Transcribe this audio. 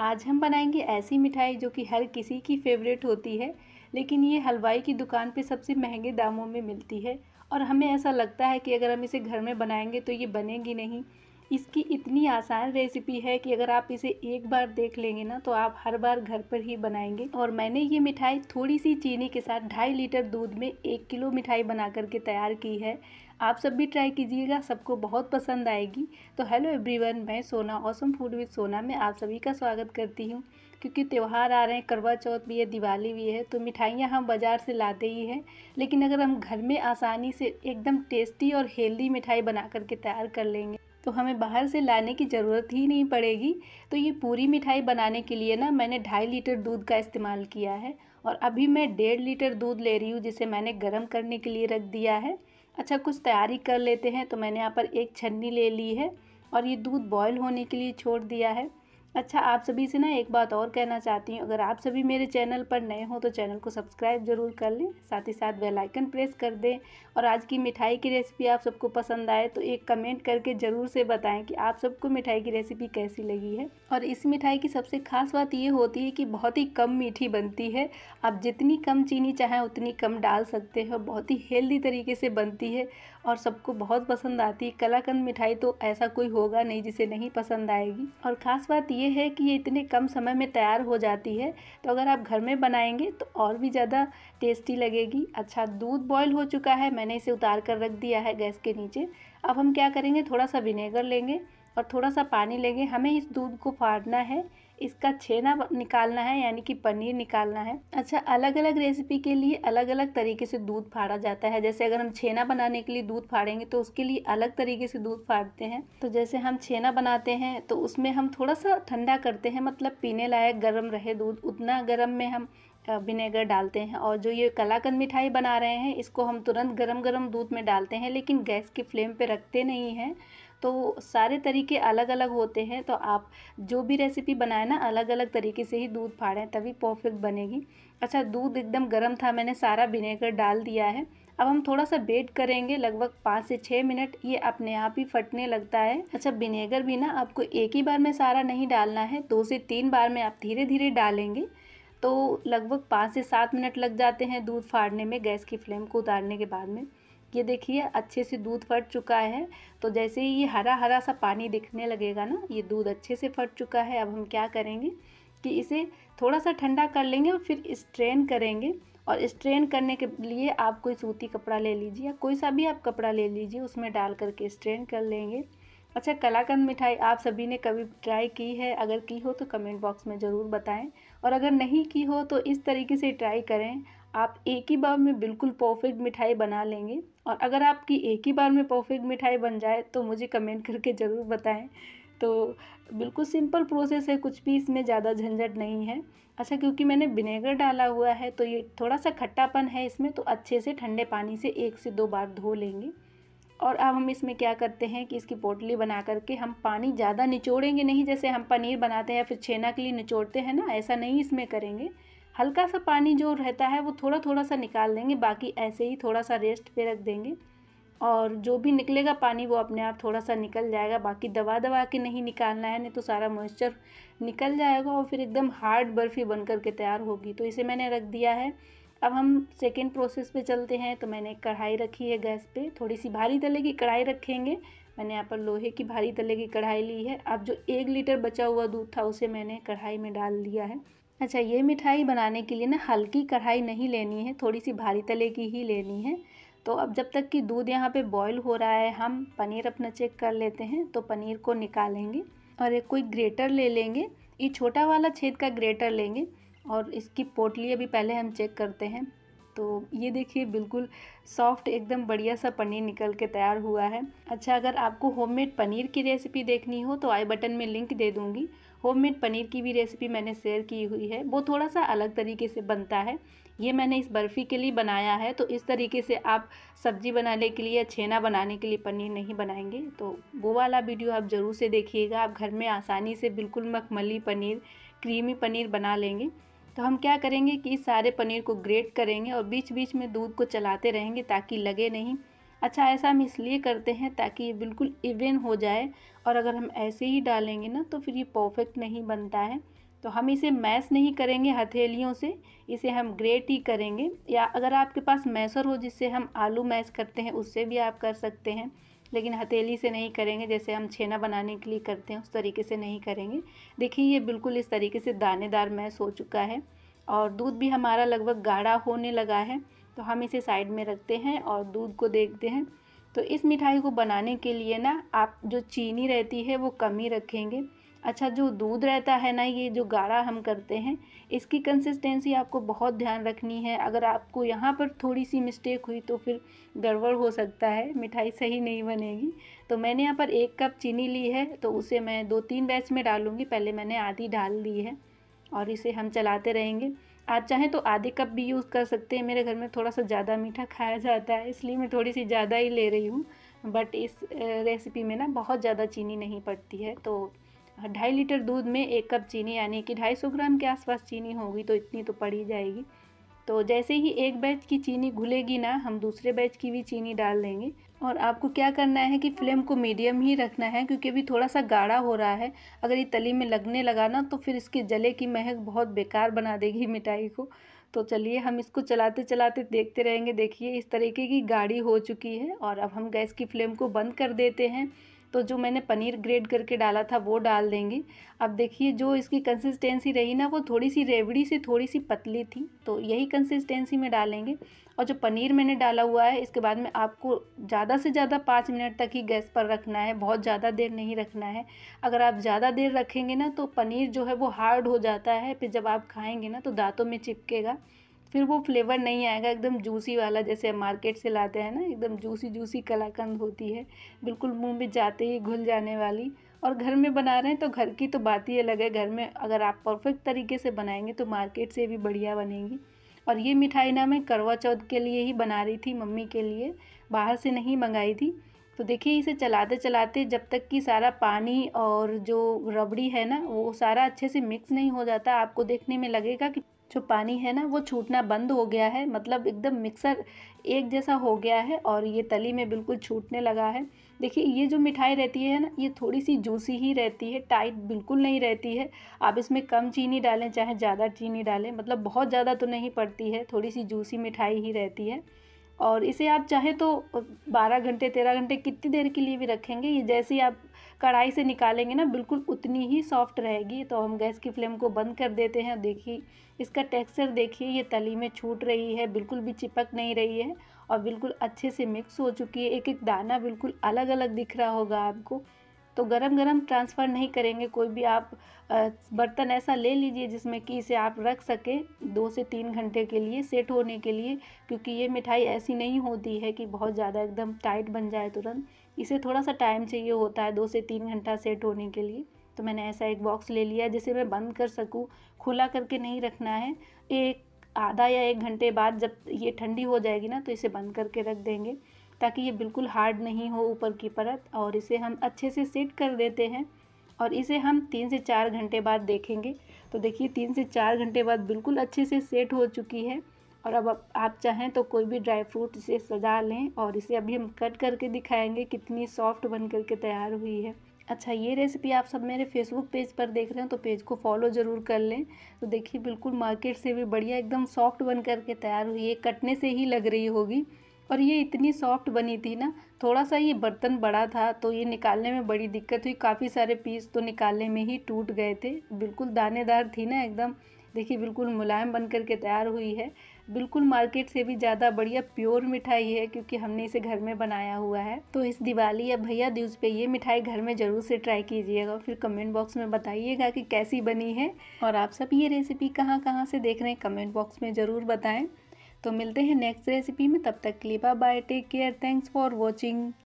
आज हम बनाएंगे ऐसी मिठाई जो कि हर किसी की फेवरेट होती है लेकिन ये हलवाई की दुकान पे सबसे महंगे दामों में मिलती है और हमें ऐसा लगता है कि अगर हम इसे घर में बनाएंगे तो ये बनेगी नहीं इसकी इतनी आसान रेसिपी है कि अगर आप इसे एक बार देख लेंगे ना तो आप हर बार घर पर ही बनाएंगे और मैंने ये मिठाई थोड़ी सी चीनी के साथ ढाई लीटर दूध में एक किलो मिठाई बना करके तैयार की है आप सब भी ट्राई कीजिएगा सबको बहुत पसंद आएगी तो हेलो एवरीवन मैं सोना औसम फूड विद सोना में आप सभी का स्वागत करती हूँ क्योंकि त्यौहार आ रहे हैं करवा चौथ भी है दिवाली भी है तो मिठाइयाँ हम बाज़ार से लाते ही हैं लेकिन अगर हम घर में आसानी से एकदम टेस्टी और हेल्दी मिठाई बना करके तैयार कर लेंगे तो हमें बाहर से लाने की ज़रूरत ही नहीं पड़ेगी तो ये पूरी मिठाई बनाने के लिए ना मैंने ढाई लीटर दूध का इस्तेमाल किया है और अभी मैं डेढ़ लीटर दूध ले रही हूँ जिसे मैंने गर्म करने के लिए रख दिया है अच्छा कुछ तैयारी कर लेते हैं तो मैंने यहाँ पर एक छन्नी ले ली है और ये दूध बॉयल होने के लिए छोड़ दिया है अच्छा आप सभी से ना एक बात और कहना चाहती हूँ अगर आप सभी मेरे चैनल पर नए हो तो चैनल को सब्सक्राइब जरूर कर लें साथ ही साथ बेल आइकन प्रेस कर दें और आज की मिठाई की रेसिपी आप सबको पसंद आए तो एक कमेंट करके ज़रूर से बताएं कि आप सबको मिठाई की रेसिपी कैसी लगी है और इस मिठाई की सबसे खास बात ये होती है कि बहुत ही कम मीठी बनती है आप जितनी कम चीनी चाहें उतनी कम डाल सकते हैं और बहुत ही हेल्दी तरीके से बनती है और सबको बहुत पसंद आती है कलाकंद मिठाई तो ऐसा कोई होगा नहीं जिसे नहीं पसंद आएगी और ख़ास बात यह है कि ये इतने कम समय में तैयार हो जाती है तो अगर आप घर में बनाएंगे तो और भी ज़्यादा टेस्टी लगेगी अच्छा दूध बॉयल हो चुका है मैंने इसे उतार कर रख दिया है गैस के नीचे अब हम क्या करेंगे थोड़ा सा विनेगर लेंगे और थोड़ा सा पानी लेंगे हमें इस दूध को फाड़ना है इसका छेना निकालना है यानी कि पनीर निकालना है अच्छा अलग अलग रेसिपी के लिए अलग अलग तरीके से दूध फाड़ा जाता है जैसे अगर हम छेना बनाने के लिए दूध फाड़ेंगे तो उसके लिए अलग तरीके से दूध फाड़ते हैं तो जैसे हम छेना बनाते हैं तो उसमें हम थोड़ा सा ठंडा करते हैं मतलब पीने लायक गर्म रहे दूध उतना गर्म में हम विनेगर डालते हैं और जो ये कलाकंद मिठाई बना रहे हैं इसको हम तुरंत गरम गरम दूध में डालते हैं लेकिन गैस की फ्लेम पे रखते नहीं हैं तो सारे तरीके अलग अलग होते हैं तो आप जो भी रेसिपी बनाए ना अलग अलग तरीके से ही दूध फाड़ें तभी परफेक्ट बनेगी अच्छा दूध एकदम गर्म था मैंने सारा विनेगर डाल दिया है अब हम थोड़ा सा वेट करेंगे लगभग पाँच से छः मिनट ये अपने आप ही फटने लगता है अच्छा विनेगर भी ना आपको एक ही बार में सारा नहीं डालना है दो से तीन बार में आप धीरे धीरे डालेंगे तो लगभग पाँच से सात मिनट लग जाते हैं दूध फाड़ने में गैस की फ्लेम को उतारने के बाद में ये देखिए अच्छे से दूध फट चुका है तो जैसे ही ये हरा हरा सा पानी दिखने लगेगा ना ये दूध अच्छे से फट चुका है अब हम क्या करेंगे कि इसे थोड़ा सा ठंडा कर लेंगे और फिर स्ट्रेन करेंगे और स्ट्रेन करने के लिए आप कोई सूती कपड़ा ले लीजिए या कोई सा भी आप कपड़ा ले लीजिए उसमें डाल करके स्ट्रेन कर लेंगे अच्छा कलाकंद मिठाई आप सभी ने कभी ट्राई की है अगर की हो तो कमेंट बॉक्स में ज़रूर बताएं और अगर नहीं की हो तो इस तरीके से ट्राई करें आप एक ही बार में बिल्कुल परफेक्ट मिठाई बना लेंगे और अगर आपकी एक ही बार में परफेक्ट मिठाई बन जाए तो मुझे कमेंट करके ज़रूर बताएं तो बिल्कुल सिंपल प्रोसेस है कुछ भी इसमें ज़्यादा झंझट नहीं है अच्छा क्योंकि मैंने विनेगर डाला हुआ है तो ये थोड़ा सा खट्टापन है इसमें तो अच्छे से ठंडे पानी से एक से दो बार धो लेंगे और अब हम इसमें क्या करते हैं कि इसकी पोटली बना करके हम पानी ज़्यादा निचोड़ेंगे नहीं जैसे हम पनीर बनाते हैं या फिर छेना के लिए निचोड़ते हैं ना ऐसा नहीं इसमें करेंगे हल्का सा पानी जो रहता है वो थोड़ा थोड़ा सा निकाल देंगे बाकी ऐसे ही थोड़ा सा रेस्ट पे रख देंगे और जो भी निकलेगा पानी वो अपने आप थोड़ा सा निकल जाएगा बाकी दवा दवा के नहीं निकालना है नहीं तो सारा मॉइस्चर निकल जाएगा और फिर एकदम हार्ड बर्फ़ी बन कर के तैयार होगी तो इसे मैंने रख दिया है अब हम सेकेंड प्रोसेस पे चलते हैं तो मैंने कढ़ाई रखी है गैस पे थोड़ी सी भारी तले की कढ़ाई रखेंगे मैंने यहाँ पर लोहे की भारी तले की कढ़ाई ली है अब जो एक लीटर बचा हुआ दूध था उसे मैंने कढ़ाई में डाल दिया है अच्छा ये मिठाई बनाने के लिए ना हल्की कढ़ाई नहीं लेनी है थोड़ी सी भारी तले की ही लेनी है तो अब जब तक कि दूध यहाँ पे बॉईल हो रहा है हम पनीर अपना चेक कर लेते हैं तो पनीर को निकालेंगे और एक कोई ग्रेटर ले लेंगे ये छोटा वाला छेद का ग्रेटर लेंगे और इसकी पोटली अभी पहले हम चेक करते हैं तो ये देखिए बिल्कुल सॉफ्ट एकदम बढ़िया सा पनीर निकल के तैयार हुआ है अच्छा अगर आपको होममेड पनीर की रेसिपी देखनी हो तो आई बटन में लिंक दे दूँगी होममेड पनीर की भी रेसिपी मैंने शेयर की हुई है वो थोड़ा सा अलग तरीके से बनता है ये मैंने इस बर्फ़ी के लिए बनाया है तो इस तरीके से आप सब्ज़ी बनाने के लिए छेना बनाने के लिए पनीर नहीं बनाएंगे तो वो वाला वीडियो आप ज़रूर से देखिएगा आप घर में आसानी से बिल्कुल मखमली पनीर क्रीमी पनीर बना लेंगे तो हम क्या करेंगे कि इस सारे पनीर को ग्रेट करेंगे और बीच बीच में दूध को चलाते रहेंगे ताकि लगे नहीं अच्छा ऐसा हम इसलिए करते हैं ताकि ये बिल्कुल इवेन हो जाए और अगर हम ऐसे ही डालेंगे ना तो फिर ये परफेक्ट नहीं बनता है तो हम इसे मैस नहीं करेंगे हथेलियों से इसे हम ग्रेट ही करेंगे या अगर आपके पास मैसर हो जिससे हम आलू मैस करते हैं उससे भी आप कर सकते हैं लेकिन हथेली से नहीं करेंगे जैसे हम छेना बनाने के लिए करते हैं उस तरीके से नहीं करेंगे देखिए ये बिल्कुल इस तरीके से दानेदार मैस हो चुका है और दूध भी हमारा लगभग गाढ़ा होने लगा है तो हम इसे साइड में रखते हैं और दूध को देखते हैं तो इस मिठाई को बनाने के लिए ना आप जो चीनी रहती है वो कम ही रखेंगे अच्छा जो दूध रहता है ना ये जो गाढ़ा हम करते हैं इसकी कंसिस्टेंसी आपको बहुत ध्यान रखनी है अगर आपको यहाँ पर थोड़ी सी मिस्टेक हुई तो फिर गड़बड़ हो सकता है मिठाई सही नहीं बनेगी तो मैंने यहाँ पर एक कप चीनी ली है तो उसे मैं दो तीन बैच में डालूँगी पहले मैंने आधी डाल दी है और इसे हम चलाते रहेंगे आप चाहें तो आधे कप भी यूज़ कर सकते हैं मेरे घर में थोड़ा सा ज़्यादा मीठा खाया जाता है इसलिए मैं थोड़ी सी ज़्यादा ही ले रही हूँ बट इस रेसिपी में ना बहुत ज़्यादा चीनी नहीं पड़ती है तो ढाई लीटर दूध में एक कप चीनी यानी कि ढाई सौ ग्राम के आसपास चीनी होगी तो इतनी तो पड़ ही जाएगी तो जैसे ही एक बैच की चीनी घुलेगी ना हम दूसरे बैच की भी चीनी डाल देंगे और आपको क्या करना है कि फ्लेम को मीडियम ही रखना है क्योंकि अभी थोड़ा सा गाढ़ा हो रहा है अगर ये तली में लगने लगा ना तो फिर इसके जले की महक बहुत बेकार बना देगी मिठाई को तो चलिए हम इसको चलाते चलाते देखते रहेंगे देखिए इस तरीके की गाढ़ी हो चुकी है और अब हम गैस की फ्लेम को बंद कर देते हैं तो जो मैंने पनीर ग्रेड करके डाला था वो डाल देंगे अब देखिए जो इसकी कंसिस्टेंसी रही ना वो थोड़ी सी रेवड़ी से थोड़ी सी पतली थी तो यही कंसिस्टेंसी में डालेंगे और जो पनीर मैंने डाला हुआ है इसके बाद में आपको ज़्यादा से ज़्यादा पाँच मिनट तक ही गैस पर रखना है बहुत ज़्यादा देर नहीं रखना है अगर आप ज़्यादा देर रखेंगे ना तो पनीर जो है वो हार्ड हो जाता है फिर जब आप खाएँगे ना तो दाँतों में चिपकेगा फिर वो फ्लेवर नहीं आएगा एकदम जूसी वाला जैसे मार्केट से लाते हैं ना एकदम जूसी जूसी कलाकंद होती है बिल्कुल मुंह में जाते ही घुल जाने वाली और घर में बना रहे हैं तो घर की तो बात ही अलग है घर में अगर आप परफेक्ट तरीके से बनाएंगे तो मार्केट से भी बढ़िया बनेगी और ये मिठाई ना मैं करवा चौथ के लिए ही बना रही थी मम्मी के लिए बाहर से नहीं मंगाई थी तो देखिए इसे चलाते चलाते जब तक कि सारा पानी और जो रबड़ी है ना वो सारा अच्छे से मिक्स नहीं हो जाता आपको देखने में लगेगा कि जो पानी है ना वो छूटना बंद हो गया है मतलब एकदम मिक्सर एक जैसा हो गया है और ये तली में बिल्कुल छूटने लगा है देखिए ये जो मिठाई रहती है ना ये थोड़ी सी जूसी ही रहती है टाइट बिल्कुल नहीं रहती है आप इसमें कम चीनी डालें चाहे ज़्यादा चीनी डालें मतलब बहुत ज़्यादा तो नहीं पड़ती है थोड़ी सी जूसी मिठाई ही रहती है और इसे आप चाहे तो 12 घंटे 13 घंटे कितनी देर के लिए भी रखेंगे ये जैसे ही आप कढ़ाई से निकालेंगे ना बिल्कुल उतनी ही सॉफ्ट रहेगी तो हम गैस की फ्लेम को बंद कर देते हैं देखिए इसका टेक्सचर देखिए ये तली में छूट रही है बिल्कुल भी चिपक नहीं रही है और बिल्कुल अच्छे से मिक्स हो चुकी है एक एक दाना बिल्कुल अलग अलग दिख रहा होगा आपको तो गरम गरम ट्रांसफ़र नहीं करेंगे कोई भी आप बर्तन ऐसा ले लीजिए जिसमें कि इसे आप रख सकें दो से तीन घंटे के लिए सेट होने के लिए क्योंकि ये मिठाई ऐसी नहीं होती है कि बहुत ज़्यादा एकदम टाइट बन जाए तुरंत इसे थोड़ा सा टाइम चाहिए होता है दो से तीन घंटा सेट होने के लिए तो मैंने ऐसा एक बॉक्स ले लिया जिसे मैं बंद कर सकूँ खुला करके नहीं रखना है एक आधा या एक घंटे बाद जब ये ठंडी हो जाएगी ना तो इसे बंद करके रख देंगे ताकि ये बिल्कुल हार्ड नहीं हो ऊपर की परत और इसे हम अच्छे से सेट कर देते हैं और इसे हम तीन से चार घंटे बाद देखेंगे तो देखिए तीन से चार घंटे बाद बिल्कुल अच्छे से सेट हो चुकी है और अब आप चाहें तो कोई भी ड्राई फ्रूट इसे सजा लें और इसे अभी हम कट करके दिखाएंगे कितनी सॉफ्ट बन करके तैयार हुई है अच्छा ये रेसिपी आप सब मेरे फेसबुक पेज पर देख रहे हैं तो पेज को फॉलो ज़रूर कर लें तो देखिए बिल्कुल मार्केट से भी बढ़िया एकदम सॉफ्ट बन करके तैयार हुई है कटने से ही लग रही होगी और ये इतनी सॉफ्ट बनी थी ना थोड़ा सा ये बर्तन बड़ा था तो ये निकालने में बड़ी दिक्कत हुई काफ़ी सारे पीस तो निकालने में ही टूट गए थे बिल्कुल दानेदार थी ना एकदम देखिए बिल्कुल मुलायम बन करके तैयार हुई है बिल्कुल मार्केट से भी ज़्यादा बढ़िया प्योर मिठाई है क्योंकि हमने इसे घर में बनाया हुआ है तो इस दिवाली या भैया दूज पे ये मिठाई घर में ज़रूर से ट्राई कीजिएगा फिर कमेंट बॉक्स में बताइएगा कि कैसी बनी है और आप सब ये रेसिपी कहाँ कहाँ से देख रहे हैं कमेंट बॉक्स में ज़रूर बताएँ तो मिलते हैं नेक्स्ट रेसिपी में तब तक के लिए bye take care thanks for watching